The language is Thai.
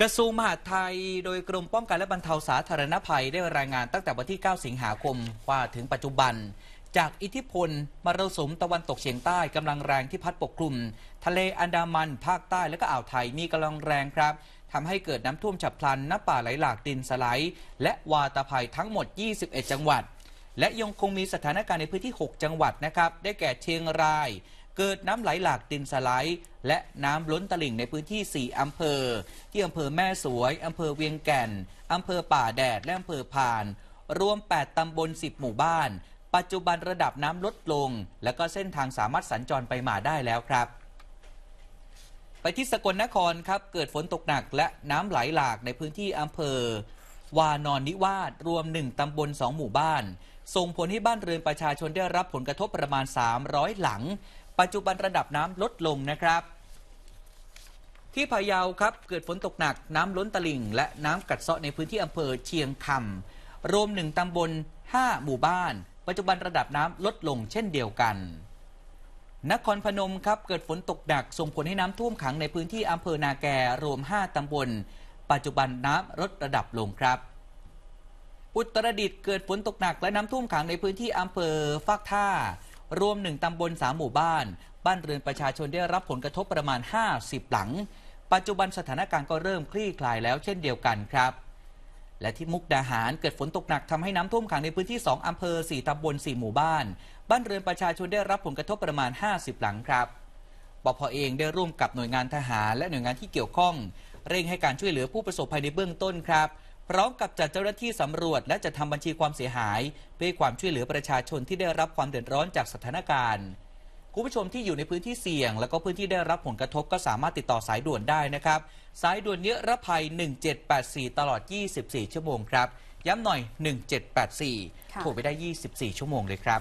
กระทรวงมหาดไทยโดยกรมป้องกันและบรรเทาสาธารณภัยได้รายงานตั้งแต่วันที่ 9 สิงหาคม ว่าถึงปัจจุบัน จากอิทธิพล มรสุมตะวันตกเฉียงใต้กำลังแรงที่พัดปกคลุม ทะเลอันดามัน ภาคใต้และก็อ่าวไทยมีกำลังแรงครับทำให้เกิดน้ำท่วมฉับพลันน้ำป่าไหลหลากดินสไลด์และวาตาภัยทั้งหมด 21 จังหวัด และยังคงมีสถานการณ์ในพื้นที่ 6 จังหวัดนะครับได้แก่เชียงรายเกิดน้ำไหลหลากดินสไลด์ และน้ำล้นตลิ่งในพื้นที่ 4 อำเภอ ที่อำเภอแม่สวยอำเภอเวียงแก่นอำเภอป่าแดด และอำเภอ่าน รวม 8 ตำบล 10 หมู่บ้าน ปัจจุบันระดับน้ำลดลง และก็เส้นทางสามารถสัญจรไปมาได้แล้วครับ ไปที่สกลนครครับ เกิดฝนตกหนักและน้ำไหลหลากในพื้นที่อำเภอ วานอนนิวาสรวม 1 ตำบล 2 หมู่บ้าน ส่งผลให้บ้านเรือนประชาชนได้รับผลกระทบประมาณ 300 หลังปัจจุบันระดับน้ำลดลงนะครับ ที่พะเยาครับเกิดฝนตกหนักน้ำล้นตลิ่ง และน้ำกัดเซาะในพื้นที่อำเภอเชียงคำรวมหนึ่งตำบล5 หมู่บ้าน ปัจจุบันระดับน้ำลดลงเช่นเดียวกัน นครพนมครับเกิดฝนตกหนัก ส่งผลให้น้ำท่วมขังในพื้นที่อำเภอนาแกรวม5ตำบลปัจจุบันน้ำลดระดับลงครับอุตรดิตถ์เกิดฝนตกหนักและน้ำท่วมขังในพื้นที่อำเภอฟากท่ารวม 1 ตำบล3หมู่บ้าน บ้านเรือนประชาชนได้รับผลกระทบประมาณ50 หลัง ปัจจุบันสถานการณ์ก็เริ่มคลี่คลายแล้วเช่นเดียวกันครับ และที่มุกดาหารเกิดฝนตกหนักทำให้น้ำท่วมขังในพื้นที่2อำเภอ4ตำบล4หมู่บ้าน บ้านเรือนประชาชนได้รับผลกระทบประมาณ 50 หลังครับปพเองได้ร่วมกับหน่วยงานทหารและหน่วยงานที่เกี่ยวข้อง เร่งให้การช่วยเหลือผู้ประสบภัยในเบื้องต้นครับร้อมกับจัดเจ้าหน้าที่สำรวจและจะทำบัญชีความเสียหาย เพื่อความช่วยเหลือประชาชนที่ได้รับความเดือดร้อนจากสถานการณ์คุณผู้ชมที่อยู่ในพื้นที่เสี่ยง และก็พื้นที่ได้รับผลกระทบก็สามารถติดต่อสายด่วนได้นะครับ สายด่วนเยอะระภัย 1784 ตลอด 24ชั่วโมงครับ ย้ำหน่อย 1784โทรไปได้ 24 ชั่วโมงเลยครับ